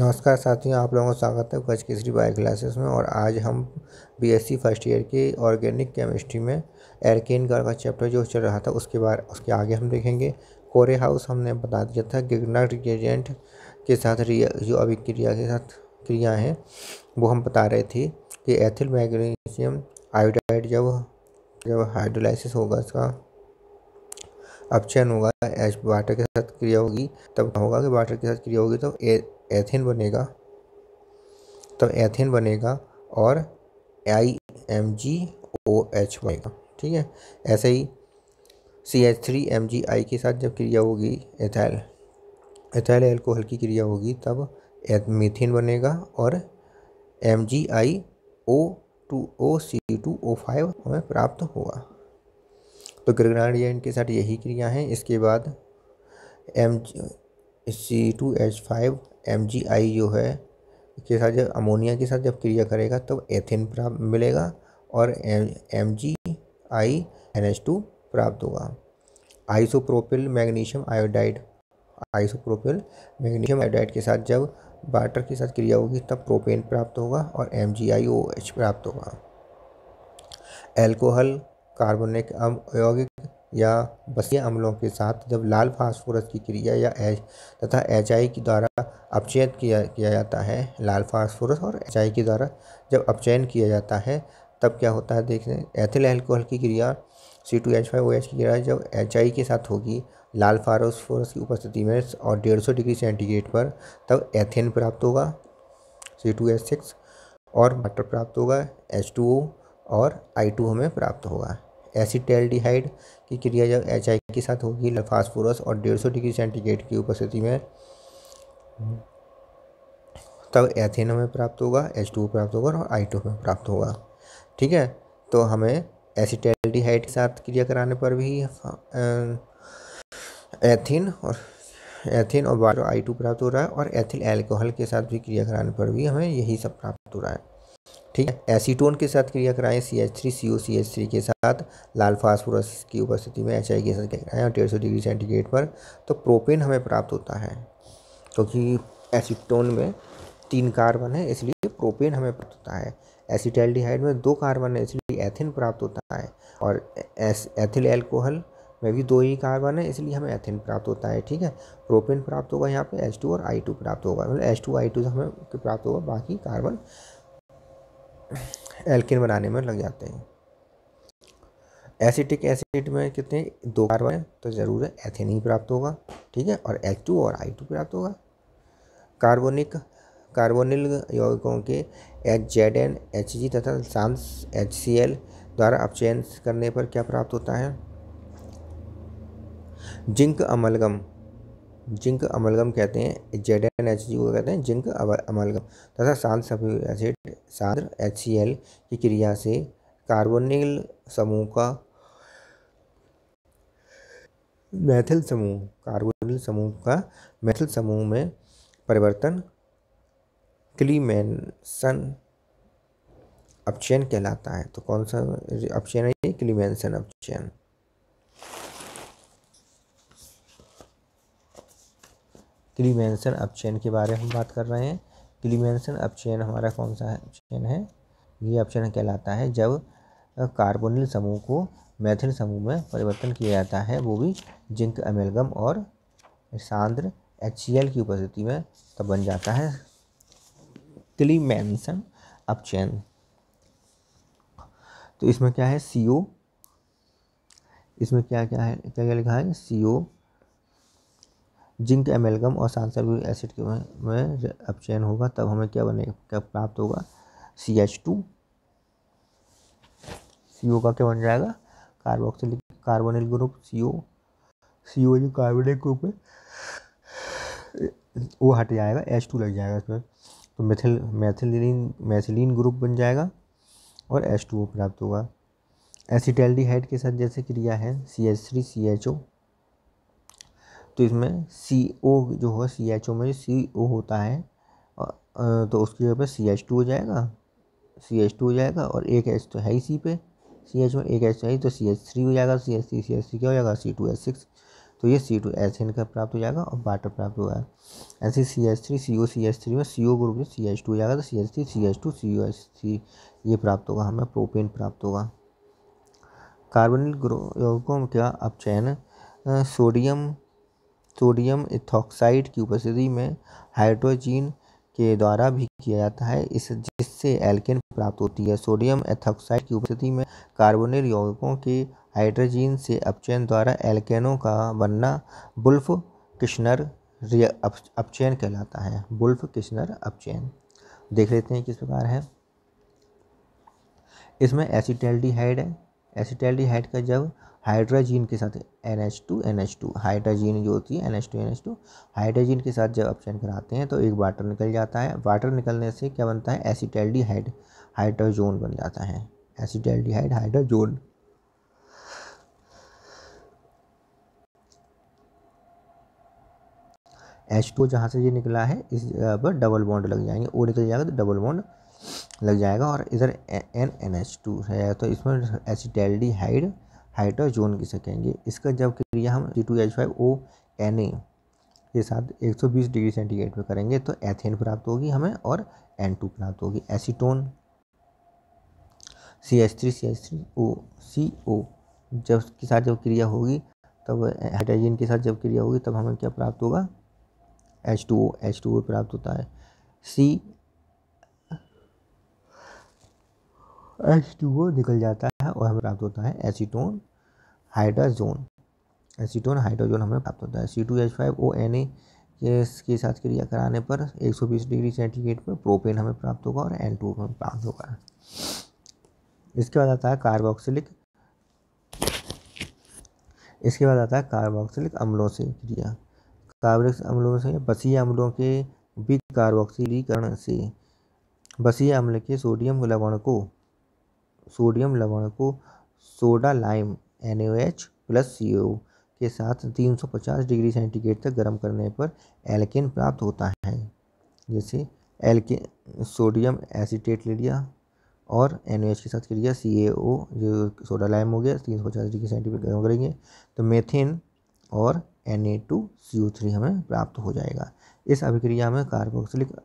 नमस्कार साथियों आप लोगों का स्वागत है कच केसरी बायो क्लासेस में और आज हम बीएससी फर्स्ट ईयर की ऑर्गेनिक केमिस्ट्री में एरकेन गर का चैप्टर जो चल रहा था उसके बारे उसके आगे हम देखेंगे कोरे हाउस हमने बता दिया था गिगनट रिएजेंट के साथ जो अभिक्रिया के साथ क्रिया हैं वो हम बता रहे थे कि एथिल मैग्नीशियम आयोडाइड जब जब हाइड्रोलाइसिस होगा इसका अपचयन होगा एच वाटर के साथ क्रिया होगी तब होगा कि वाटर के साथ क्रिया होगी तो एथिन एथेन बनेगा तब एथेन बनेगा और I M G O H बनेगा ठीक है ऐसे ही C H three M G I के साथ जब क्रिया होगी एथाइल एथाइल एल्कोहल की क्रिया होगी तब मीथेन बनेगा और M G I O two O C two O five हमें प्राप्त होगा तो ग्रेनाडियन के साथ यही क्रिया है इसके बाद M C two H five M G I जो है के साथ जब अमोनिया के साथ जब क्रिया करेगा तब तो एथिन प्राप्त मिलेगा और M M G I N H two प्राप्त होगा isopropyl magnesium iodide isopropyl magnesium iodide के साथ जब वाटर के साथ क्रिया होगी तब प्रोपेन प्राप्त होगा और M G I O H प्राप्त होगा एल्कोहल कार्बनिक यौगिक या बसी अम्लों के साथ जब लाल फास्फोरस की क्रिया या एच तथा एच आई के द्वारा अपचयन किया किया जाता है लाल फास्फोरस और एच आई के द्वारा जब अपचयन किया जाता है तब क्या होता है देखें एथिल एल्कोहल की क्रिया C two H five O H की क्रिया जब एच आई के साथ होगी लाल फास्फोरस की उपस्थिति में और डेढ़ सौ डिग्री सेंटीग्रेड पर तब एथेन प्राप्त होगा सी टू एच सिक्स और मटर प्राप्त होगा एच टू ओ और आई टू हमें प्राप्त होगा एसिटेल्डिहाइड की क्रिया जब एच के साथ होगी फास्फोरस और डेढ़ सौ डिग्री सेंटीग्रेड की उपस्थिति में तब एथेन हमें प्राप्त होगा एच टू प्राप्त होगा और आई टू हमें प्राप्त होगा ठीक है तो हमें एसिटेल्डिहाइड के साथ क्रिया कराने पर भी एथिन और एथिन और बायो आई टू प्राप्त हो रहा है और एथिल एल्कोहल के साथ भी क्रिया कराने पर भी हमें यही सब प्राप्त हो रहा है ठीक है एसीटोन के साथ क्रिया कराएं C H three C O C H three के साथ लाल फास्फोरस की उपस्थिति में एच आई के साथ कराएं और डेढ़ सौ डिग्री सेंटीग्रेड पर तो प्रोपेन हमें प्राप्त होता है क्योंकि तो एसीटोन में तीन कार्बन है इसलिए प्रोपेन हमें प्राप्त होता है एसिटाइलडिहाइड में दो कार्बन है इसलिए एथिन प्राप्त होता है और एथिल एल्कोहल में भी दो ही कार्बन है इसलिए हमें एथिन प्राप्त होता है ठीक है प्रोपेन प्राप्त होगा यहाँ पे H2 और I2 प्राप्त होगा मतलब H2 I2 हमें प्राप्त होगा बाकी कार्बन एल्किन बनाने में लग जाते हैं एसिटिक एसिड में कितने दो कार्बन तो ज़रूर है एथेन ही प्राप्त होगा ठीक है और एच टू और आई टू प्राप्त होगा कार्बोनिक कार्बोनिल यौगिकों के H Z N H G तथा सांस एच सी एल द्वारा अपचयन करने पर क्या प्राप्त होता है जिंक अमलगम जिंक अमलगम कहते हैं जेड एन एच जी को कहते हैं जिंक अमलगम तथा सांद्र सफी एसिड सांद्र एच सी एल की क्रिया से कार्बोनिल समूह का मैथिल समूह कार्बोनिल समूह का मैथिल समूह में परिवर्तन क्लीमेंसन अपचयन कहलाता है तो कौन सा अपचयन है ये क्लीमेंसन अपचयन क्लीवेंसन अपचेन के बारे में हम बात कर रहे हैं क्लीवेंसन अपचेन हमारा कौन सा अपचेन है ये अपचेन कहलाता है जब कार्बोनिल समूह को मैथिल समूह में परिवर्तन किया जाता है वो भी जिंक अमेलगम और सांद्र एच की उपस्थिति में तब बन जाता है क्लीमेंसन अपचेन तो इसमें क्या है सी इसमें क्या क्या है क्या क्या लिखा है सी जिंक एमेलगम और सांसर्विक एसिड के में, अब अपचयन होगा तब हमें क्या बनेगा क्या प्राप्त होगा सी एच टू सी ओ का क्या बन जाएगा carboxyl carbonyl group C O C O जो कार्बोनिक ग्रुप है वो हट जाएगा एच टू लग जाएगा इसमें तो मेथिल मैथिलीन मैथिलीन ग्रुप बन जाएगा और एच टू प्राप्त होगा एसिटेल्डिहाइड के साथ जैसे क्रिया है C H three C H O तो इसमें सी ओ जो होगा सी एच ओ में सी ओ होता है तो उसकी जगह पर सी एच टू हो जाएगा सी एच टू हो जाएगा और एक एच तो है ही सी पे सी एच में एक एच है तो सी एच थ्री हो जाएगा C H three C H three क्या हो जाएगा सी टू एच सिक्स तो ये सी टू एच का प्राप्त हो जाएगा और वाटर प्राप्त हो जाएगा ऐसे C H three C O C H three में सी ओ ग्रुप में सी एच टू हो जाएगा तो C H three C H two C O H three ये प्राप्त होगा हमें प्रोपेन प्राप्त होगा कार्बनिल यौगिकों का अपचयन सोडियम सोडियम इथॉक्साइड की उपस्थिति में हाइड्रोजीन के द्वारा भी किया जाता है इस जिससे एल्केन प्राप्त होती है सोडियम एथॉक्साइड की उपस्थिति में कार्बोनिल यौगिकों के हाइड्रोजीन से अपचयन द्वारा एल्केनों का बनना बुल्फ किश्नर अपचयन कहलाता है बुल्फ किश्नर अपचयन देख लेते हैं किस प्रकार है इसमें एसिटेल्डिहाइड है एसिटेल्डिहाइड का जब हाइड्रोजीन के साथ N H two N H two hydrazine जो होती है N H two N H two hydrazine के साथ जब ऑप्शन कराते हैं तो एक वाटर निकल जाता है वाटर निकलने से क्या बनता है हाइड हाइड्रोजोन बन जाता है हाइड हाइड्रोजोन एच टू जहाँ से ये निकला है इस पर डबल बॉन्ड लग जाएंगे ओ निकल जाएगा तो डबल बॉन्ड लग जाएगा और इधर एन एन एच टू है तो इसमें हाइड हाइड्रोजोन की कहेंगे इसका जब क्रिया हम G two H five O N A के साथ 120 डिग्री सेंटीग्रेड पर करेंगे तो एथेन प्राप्त होगी हमें और एन टू प्राप्त होगी acetone C H three C H three O C O जब के साथ जब क्रिया होगी तब हाइड्रोजन के साथ जब क्रिया होगी तब हमें क्या प्राप्त होगा H two O H two O प्राप्त होता है सी एच टू ओ निकल जाता है और हमें प्राप्त होता है एसीटोन हाइड्राजोन एसीटोन हाइड्रोजोन हमें प्राप्त होता है C two H five O N A के साथ क्रिया कराने पर एक सौ बीस डिग्री सेंटीग्रेड पर प्रोपेन हमें प्राप्त होगा और एन टू हमें प्राप्त होगा इसके बाद आता है कार्बोक्सिलिक इसके बाद आता है कार्बोक्सिलिक अम्लों से क्रिया कार्बोक्स अम्लों से बसी अम्लों के कार्बोक्सिलीकरण से बसी अम्ल के सोडियम लवण को सोडियम लवण को soda lime N plus C के साथ 350 डिग्री सेंटीग्रेड तक गर्म करने पर एल्केन प्राप्त होता है जैसे एल्के सोडियम एसीटेट ले लिया और एन के साथ कर लिया सी जो सोडा लाइम हो गया तीन सौ पचास डिग्री सेंटीग्रेड गर्म करेंगे तो मेथेन और N A two C O three हमें प्राप्त हो जाएगा इस अभिक्रिया में कार्बोक्सिलिक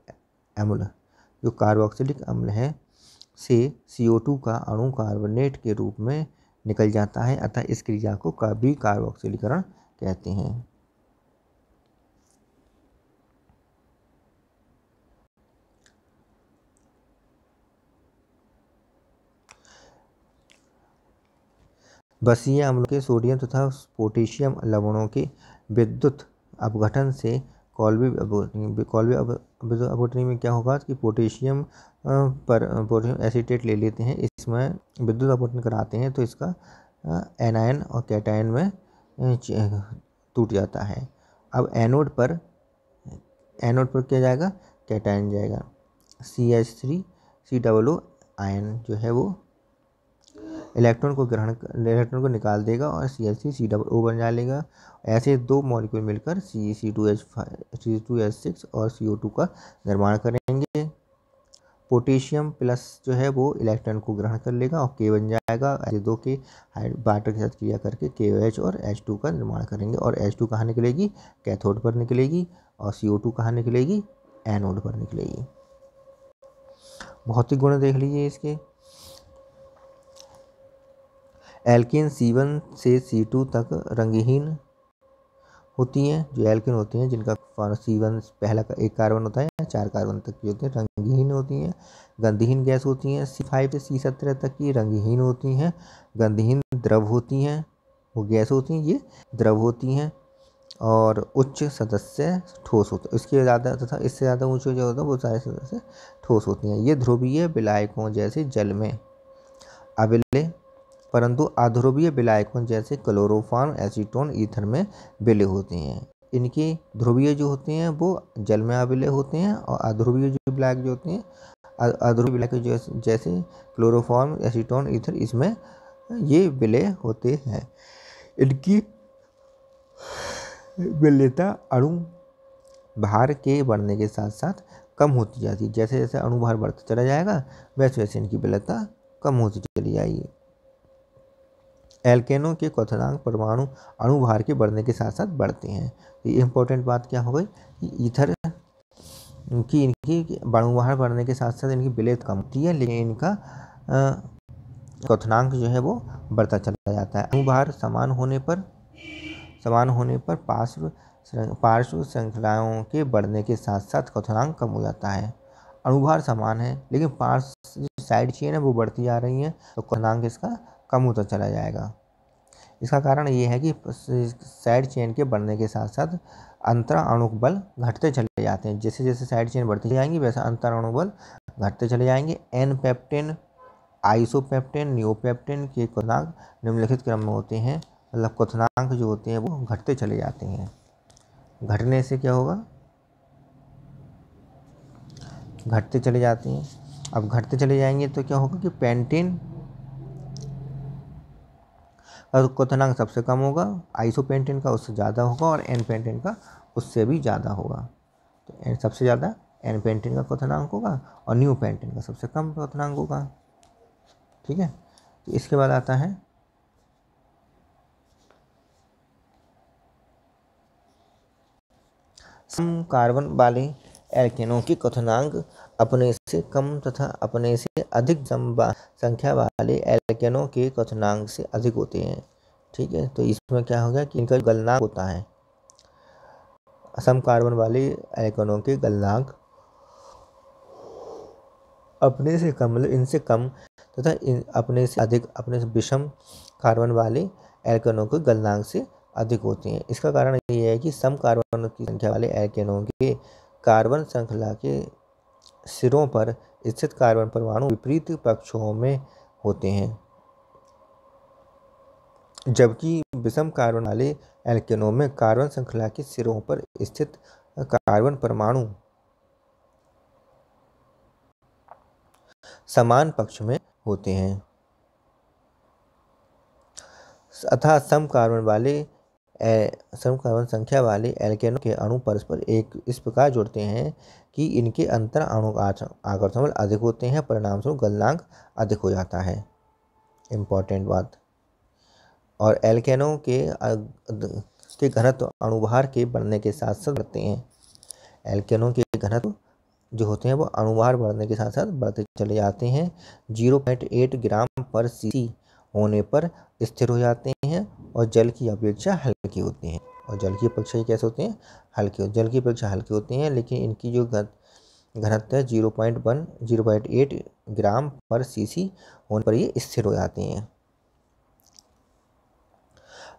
अम्ल जो कार्बोक्सिलिक अम्ल है से CO2 का अणु कार्बोनेट के रूप में निकल जाता है अतः इस क्रिया को कभी कार्बोक्सिलीकरण कहते हैं बसीय अम्लों के सोडियम तथा पोटेशियम लवणों के विद्युत अपघटन से कॉलवी कॉल्वी मृदा तो में क्या होगा कि पोटेशियम पर पोटेशियम एसीटेट ले लेते हैं इसमें विद्युत अपॉर्चुनिटी कराते हैं तो इसका एनायन और कैटायन में टूट जाता है अब एनोड पर एनोड पर क्या जाएगा कैटायन जाएगा C H three C double O ion जो है वो इलेक्ट्रॉन को ग्रहण इलेक्ट्रॉन को निकाल देगा और सी एल सी सी डबल ओ बन जाएगा ऐसे दो मॉलिक्यूल मिलकर C C two H five C two H six और सी ओ टू का निर्माण करेंगे पोटेशियम प्लस जो है वो इलेक्ट्रॉन को ग्रहण कर लेगा और के बन जाएगा ऐसे दो के बाटर के साथ क्रिया करके के एच और एच टू का निर्माण करेंगे और एच टू कहाँ निकलेगी कैथोड पर निकलेगी और सी ओ टू कहाँ निकलेगी एनोड पर निकलेगी भौतिक गुण देख लीजिए इसके एल्किन सी वन से सी टू तक रंगहीन होती हैं जो एल्किन होती हैं जिनका सी वन पहला का एक कार्बन होता है चार कार्बन तक की होती हैं रंगहीन होती हैं गंधहीन गैस होती हैं सी फाइव से सी सत्रह तक की रंगहीन होती हैं गंधहीन द्रव होती हैं वो गैस होती हैं ये द्रव होती हैं और उच्च सदस्य ठोस होते हैं इसके ज़्यादा तथा इससे ज़्यादा ऊँचे जो होता है वो सारे सदस्य ठोस होती हैं ये ध्रुवीय विलायकों जैसे जल में अविलय परंतु अध्रुवीय विलायकों जैसे क्लोरोफार्म एसीटोन ईथर में विलय होते हैं इनके ध्रुवीय जो होते हैं वो जल में अविलय होते हैं और अध्रुवीय जो विलायक जो होते हैं अध्रुवीय विलायक जैसे क्लोरोफार्म एसीटोन ईथर इसमें ये विलय होते हैं इनकी विलयता अणु भार के बढ़ने के साथ साथ कम होती जाती है जैसे जैसे अणुभार बढ़ता चला जाएगा वैसे वैसे इनकी विलयता कम होती चली जाएगी एल्केनों के क्वथनांक परमाणु अणुभार के बढ़ने के साथ साथ बढ़ते हैं तो ये इंपॉर्टेंट बात क्या हो गई कि ईथर की इनकी अणुभार बढ़ने के साथ साथ इनकी बिलेत कम होती है लेकिन इनका क्वथनांक जो है वो बढ़ता चला जाता है अणुभार समान होने पर समान होने पर पार्श्व पार्श्व श्रृंखलाओं के बढ़ने के साथ साथ क्वथनांक कम हो जाता है अणुभार समान है लेकिन पार्श्व साइड चेन है वो बढ़ती जा रही है तो क्वथनांक इसका कम होता चला जाएगा इसका कारण ये है कि साइड चेन के बढ़ने के साथ साथ अंतराणुक बल घटते चले जाते हैं जैसे जैसे साइड चेन बढ़ती जाएंगी वैसे अंतराणुक बल घटते चले जाएंगे एन पेप्टेन आइसोपेप्टेन न्योपेप्टेन के क्वनांक निम्नलिखित क्रम में होते हैं मतलब क्वनांक जो होते हैं वो घटते चले जाते हैं घटने से क्या होगा घटते चले जाते हैं अब घटते चले जाएंगे तो क्या होगा कि पेंटेन और क्वथनांक सबसे कम होगा आइसो का उससे ज़्यादा होगा और एन पेंटिन का उससे भी ज़्यादा होगा तो एन सबसे ज़्यादा एन पेंटिन का क्वथनांक होगा और न्यू पेंटिन का सबसे कम क्वथनांक होगा ठीक है तो इसके बाद आता है सम कार्बन वाले एल्केनों की क्वथनांक अपने से कम तथा अपने से अधिक जम्बा संख्या वाले एल्केनों के कथनांक से अधिक होते हैं ठीक है तो इसमें क्या हो गया कि इनका गलनांक होता है असम कार्बन वाले एल्केनों के गलनांक अपने से कम मतलब इनसे कम तथा इन अपने से अधिक अपने से विषम कार्बन वाले एल्केनों के गलनांक से अधिक होते हैं इसका कारण ये है कि सम कार्बन की संख्या वाले एल्केनों के कार्बन श्रृंखला के सिरों पर स्थित कार्बन परमाणु विपरीत पक्षों में होते हैं जबकि विषम कार्बन वाले एल्केनों में कार्बन श्रृंखला के सिरों पर स्थित कार्बन परमाणु समान पक्ष में होते हैं अथा सम कार्बन वाले समकार्बन संख्या वाले एल्केनों के अणु परस्पर एक इस प्रकार जुड़ते हैं कि इनके अंतर अणु आकर्षण बल अधिक होते हैं परिणामस्वरूप गलनांक अधिक हो जाता है इम्पॉर्टेंट बात और एल्केनों के के घनत्व अणुभार के बढ़ने के साथ साथ बढ़ते हैं एल्केनों के घनत्व जो होते हैं वो अणुभार बढ़ने के साथ साथ बढ़ते चले जाते हैं जीरो पॉइंट एट ग्राम पर सी होने पर स्थिर हो जाते हैं और जल की अपेक्षा हल्की होती हैं और जल की अपेक्षा कैसे होते हैं हल्के जल की अपेक्षा हल्के होते हैं लेकिन इनकी जो घनत्व है zero point one zero point eight gram पर सीसी होने पर ये स्थिर हो जाते हैं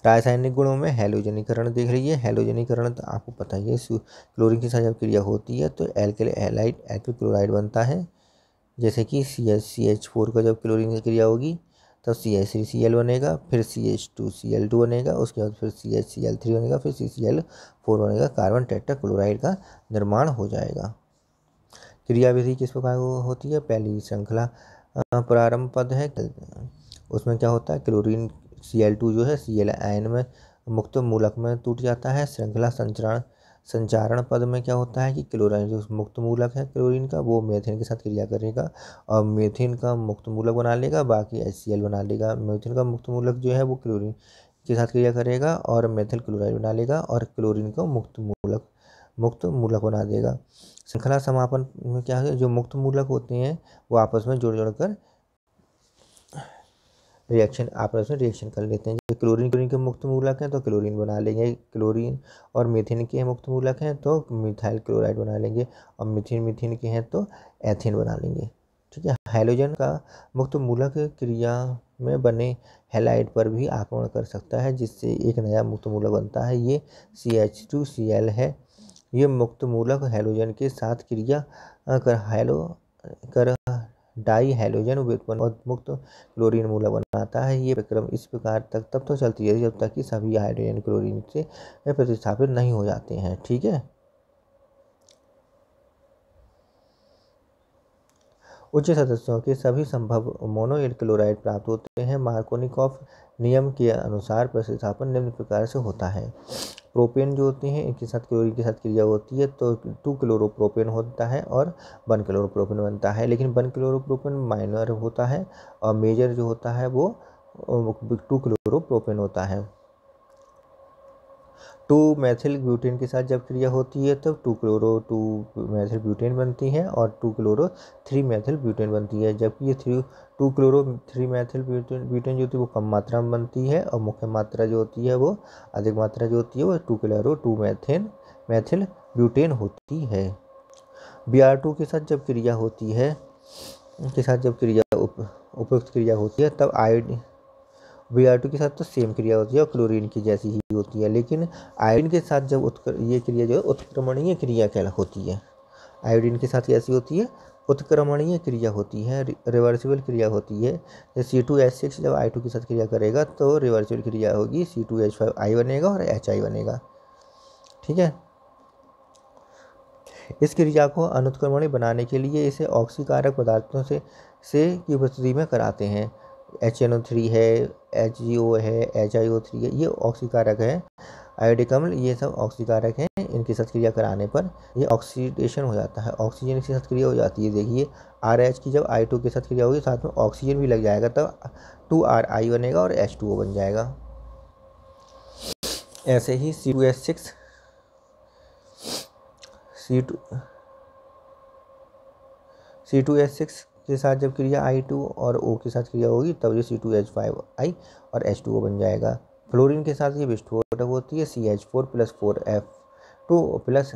रासायनिक गुणों में हेलोजनीकरण देख लीजिए हेलोजनीकरण तो आपको पता ही है क्लोरीन के साथ जब क्रिया होती है तो एल्किल एलाइड एल्किल क्लोराइड बनता है जैसे कि C H C H four का जब क्लोरीन की क्रिया होगी तब C H three C L बनेगा फिर C H two C L two बनेगा उसके बाद फिर C H C L three बनेगा फिर सी सी एल फोर बनेगा कार्बन टेट्रा क्लोराइड का निर्माण हो जाएगा क्रियाविधि किस प्रकार होती है पहली श्रृंखला प्रारंभ पद है उसमें क्या होता है क्लोरीन सी एल टू जो है सी एल आयन में मुक्त मूलक में टूट जाता है श्रृंखला संचरण संचारण पद में क्या होता है कि क्लोराइन जो मुक्त मूलक है क्लोरीन का वो मेथेन के साथ क्रिया करेगा और मेथेन का मुक्त मूलक बना लेगा बाकी एच बना लेगा मेथेन का मुक्त मूलक जो है वो क्लोरीन के साथ क्रिया करेगा और मेथिल क्लोराइड बना लेगा और क्लोरीन को मुक्त मूलक मुक्त मूलक बना देगा श्रृंखला समापन में क्या है जो मुक्त मूलक होते हैं वो आपस में जोड़ जोड़ कर रिएक्शन आपस में रिएक्शन कर लेते हैं जैसे क्लोरीन क्लोरीन के मुक्त मूलक हैं तो क्लोरीन बना लेंगे क्लोरीन और मिथिन के मुक्त मूलक हैं तो मिथाइल क्लोराइड बना लेंगे और मिथिन मिथिन के हैं तो एथिन बना लेंगे ठीक है हाइलोजन का मुक्त मूलक क्रिया में बने हेलाइड पर भी आक्रमण कर सकता है जिससे एक नया मुक्त मूलक बनता है ये C H two C L है ये मुक्त मूलक हाइलोजन के साथ क्रिया कर हाइलो कर डाई हेलोजन व्युत्पन्न और मुक्त क्लोरीन मूलक बनाता है ये प्रक्रम इस प्रकार तक तब तो चलती है जब तक कि सभी हाइड्रोजन क्लोरीन से प्रतिस्थापित नहीं हो जाते हैं ठीक है उच्च सदस्यों के सभी संभव मोनोएड क्लोराइड प्राप्त होते हैं मार्कोनिकॉफ नियम के अनुसार प्रतिस्थापन निम्न प्रकार से होता है प्रोपेन जो होती हैं इनके साथ क्लोरीन के साथ क्रिया होती है तो टू क्लोरोप्रोपेन होता है और वन क्लोरोप्रोपेन बनता है लेकिन वन क्लोरोप्रोपेन माइनर होता है और मेजर जो होता है वो टू क्लोरोप्रोपेन होता है टू मैथिल ब्यूटेन के साथ जब क्रिया होती है तब two chloro two methyl butane बनती है और two chloro three methyl butane बनती है जबकि ये three two chloro three methyl butane butane जो होती है वो कम मात्रा में बनती है और मुख्य मात्रा जो होती है वो अधिक मात्रा जो होती है वो two chloro two methane methyl butane होती है बी आर टू के साथ जब क्रिया होती है के साथ जब क्रिया उप, उपयुक्त क्रिया होती है तब आयोडीन बी के साथ तो सेम क्रिया होती है और क्लोरीन की जैसी ही होती है लेकिन आयोडीन के साथ जब उत्क्र ये क्रिया जो है उत्क्रमणीय क्रिया क्या होती है आयोडीन के साथ कैसी होती है उत्क्रमणीय क्रिया होती है रिवर्सिबल क्रिया होती है सी टू एच सिक्स जब आई टू के साथ क्रिया करेगा तो रिवर्सिबल क्रिया होगी C two H five I बनेगा और एच आई बनेगा ठीक है इस क्रिया को अनुत्क्रमणीय बनाने के लिए इसे ऑक्सीकारक पदार्थों से से की उपस्थिति में कराते हैं एच एन ओ थ्री है एच जी ओ है एच आई ओ थ्री है ये ऑक्सीकारक है आयोडिकमल ये सब ऑक्सीकारक हैं इनकी सत्क्रिया कराने पर ये ऑक्सीडेशन हो जाता है ऑक्सीजन की सत्क्रिया हो जाती है देखिए आर एच की जब आई टू की सत्क्रिया होगी साथ में ऑक्सीजन भी लग जाएगा तब टू आर आई बनेगा और एच टू ओ बन जाएगा ऐसे ही C two S six C two C two S six के साथ जब क्रिया आई टू और ओ के साथ क्रिया होगी तब ये C two H five I और एच टू ओ बन जाएगा फ्लोरिन के साथ ये विस्फोटक होती है C H four plus four F two plus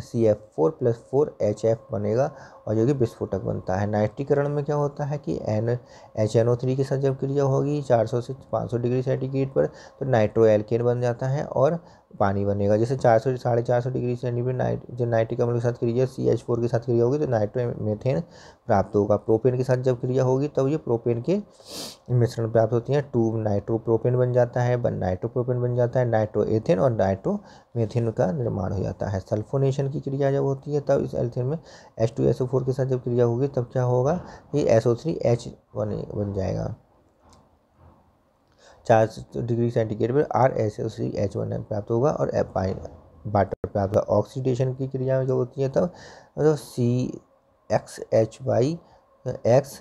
C F four plus four H F बनेगा और जो कि विस्फोटक बनता है नाइट्रीकरण में क्या होता है कि N H N O three के साथ जब क्रिया होगी चार सौ से पाँच सौ डिग्री सेंटीग्रेड पर तो नाइट्रो एल्केन बन जाता है और पानी बनेगा जैसे चार सौ साढ़े चार सौ डिग्री सेंटीग्रेड नाइट जब नाइट्रिक अम्ल के साथ क्रिया सी एच फोर के साथ क्रिया होगी तो नाइट्रो मेथेन प्राप्त होगा प्रोपेन के साथ जब क्रिया होगी तब ये प्रोपेन के मिश्रण प्राप्त होती है टू नाइट्रो प्रोपेन बन जाता है नाइट्रो प्रोपेन बन जाता है नाइट्रो एथेन और नाइट्रो मेथेन का निर्माण हो जाता है सल्फोनेशन एल्थिन की क्रिया जब होती है तब इस एल्थिन में H two S O four के साथ जब क्रिया होगी तब क्या होगा ये एस ओ थ्री एच बने बन जाएगा चार डिग्री सेंटीग्रेड पर R S O C H one प्राप्त होगा और वाटर प्राप्त होगा ऑक्सीडेशन की क्रिया में जो होती है तब मतलब C X H Y X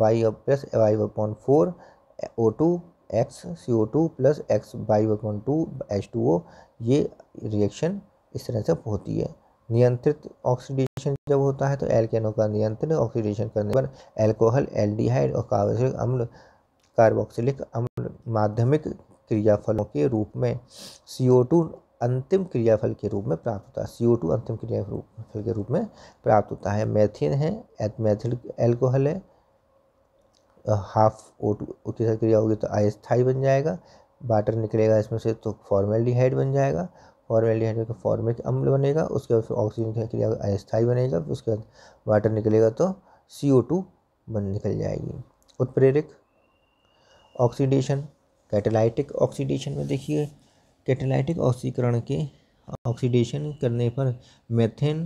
Y plus Y one four O two X C O two plus X Y one two H two O ये रिएक्शन इस तरह से होती है नियंत्रित ऑक्सीडेशन जब होता है तो एल्केनो का नियंत्रित ऑक्सीडेशन करने पर एल्कोहल एल्डिहाइड और कार्बोक्सिलिक अम्ल कार्बोक्सिलिक अम्ल माध्यमिक क्रियाफलों के रूप में सी अंतिम क्रियाफल के रूप में प्राप्त होता है सी अंतिम क्रियाफल के रूप में प्राप्त होता है मैथिन है मैथिल एल्कोहल है हाफ ओ टू क्रिया होगी तो आइस्थाई बन जाएगा वाटर निकलेगा इसमें से तो फॉर्मेलिहाइड बन जाएगा फॉरमेल का फॉर्मिक अम्ल बनेगा उसके बाद ऑक्सीजन के लिए अस्थाई बनेगा उसके बाद वाटर निकलेगा तो सी ओ टू बन निकल जाएगी उत्प्रेरक ऑक्सीडेशन कैटेलाइटिक ऑक्सीडेशन में देखिए कैटेलाइटिक ऑक्सीकरण के ऑक्सीडेशन करने पर मेथेन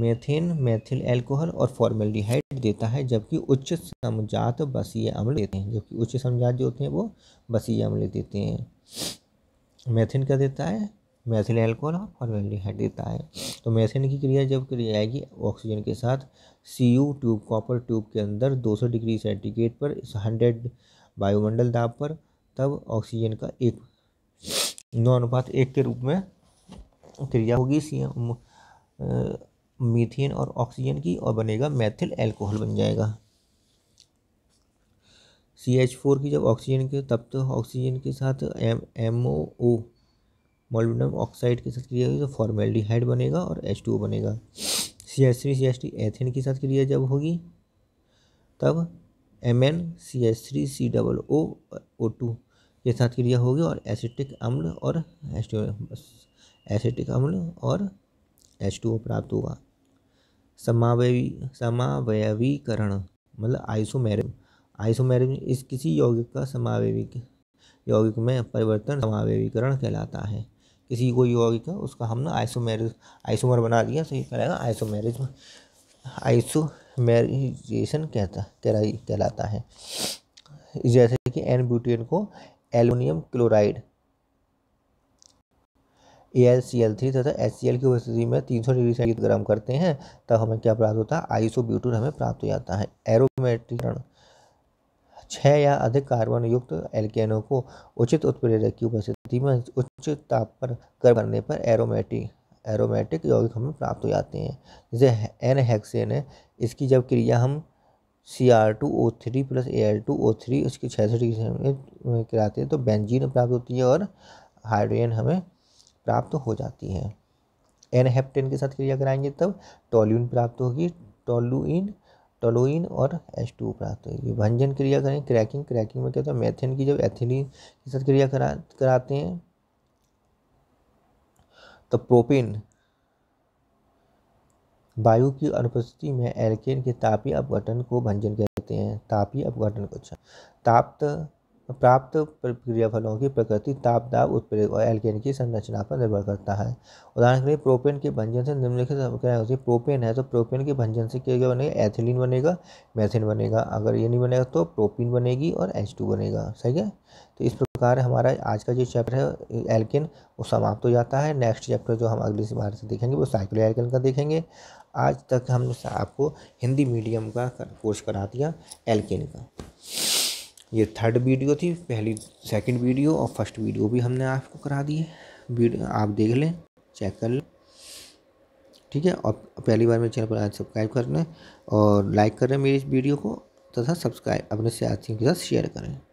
मेथेन मेथिल एल्कोहल और फॉर्मेल्डिहाइड देता है जबकि उच्च समजात बसीय अम्ल देते हैं जबकि उच्च समजात जो होते हैं वो बसीय अम्ल देते हैं मेथेन क्या देता है मैथिल एल्कोहल और फॉर्मेलिहाइड देता है तो मैथिन की क्रिया जब क्रिया आएगी ऑक्सीजन के साथ C U tube copper tube के अंदर 200 डिग्री सेंटीग्रेड पर हंड्रेड वायुमंडल दाब पर तब ऑक्सीजन का एक नौ अनुपात एक के रूप में क्रिया होगी सी मीथेन और ऑक्सीजन की और बनेगा मैथिल एल्कोहल बन जाएगा सी एच फोर की जब ऑक्सीजन के तब तो ऑक्सीजन के साथ M M O molybdenum oxide के साथ क्रिया होगी तो फॉर्मेल्डिहाइड बनेगा और एच टू बनेगा C S three C S T ethane के साथ क्रिया जब होगी तब M N C S three C double O O two के साथ क्रिया होगी और एसिटिक अम्ल और एच टू एसिटिक अम्ल और एच टू प्राप्त होगा समावयवी समावयवीकरण मतलब आइसोमेरिम आइसोमेरिम इस किसी यौगिक का समावयविक यौगिक में परिवर्तन समावयवीकरण कहलाता है किसी को यौगिक है उसका हमने आइसोमेर आइसोमर बना दिया तो ये कहलाएगा आइसोमेरिज आइसोमेरिजेशन कहता कहलाता है जैसे कि एन ब्यूटेन को aluminium chloride A L C L three तथा एच सी एल की उपस्थिति में तीन सौ डिग्री सेंटीग्रेड गर्म करते हैं तब हमें क्या प्राप्त होता है आइसो ब्यूटून हमें प्राप्त हो जाता है एरोमेटिकरण छः या अधिक कार्बन युक्त एल्केनों को उचित उत्प्रेरक की उपस्थिति में उच्च ताप पर गर्म करने पर एरोमेटिक एरोमेटिक यौगिक हमें प्राप्त हो जाते हैं जैसे एन हेक्सेन है इसकी जब क्रिया हम C R two O three plus A R two O three उसकी डिग्री में कराते हैं तो बेंजीन प्राप्त होती है और हाइड्रोजन हमें प्राप्त हो जाती है एन हेप्टेन के साथ क्रिया कराएंगे तब टोल्यून प्राप्त होगी टोलुइन टोलोइन और एच टू प्राप्त होगी भंजन क्रिया करें क्रैकिंग क्रैकिंग में क्या होता है मैथिन की जब एथिलीन के साथ क्रिया करा कराते हैं तो प्रोपिन वायु की अनुपस्थिति में एल्केन के तापीय अपघटन को भंजन कहते हैं तापीय अपघटन को अच्छा ताप्त प्राप्त प्रक्रियाफलों की प्रकृति ताप दाब उत्प्रेरक और एल्केन की संरचना पर निर्भर करता है उदाहरण के लिए प्रोपेन के भंजन से निम्नलिखित क्या होती है प्रोपेन है तो प्रोपेन के भंजन से क्या क्या बनेगा एथिलीन बनेगा मैथिन बनेगा अगर ये नहीं बनेगा तो प्रोपिन बनेगी और एच टू बनेगा सही है तो इस प्रकार हमारा आज का जो चैप्टर है एल्किन वो समाप्त हो जाता है नेक्स्ट चैप्टर जो हम अगली बार से देखेंगे वो साइक्लो एल्किन का देखेंगे आज तक हमने आपको हिंदी मीडियम का कोर्स करा दिया एल्किन का ये थर्ड वीडियो थी पहली सेकंड वीडियो और फर्स्ट वीडियो भी हमने आपको करा दी है आप देख लें चेक कर लें ठीक है और पहली बार मेरे चैनल पर आज सब्सक्राइब कर लें और लाइक करें मेरी इस वीडियो को तथा सब्सक्राइब अपने साथियों के साथ शेयर करें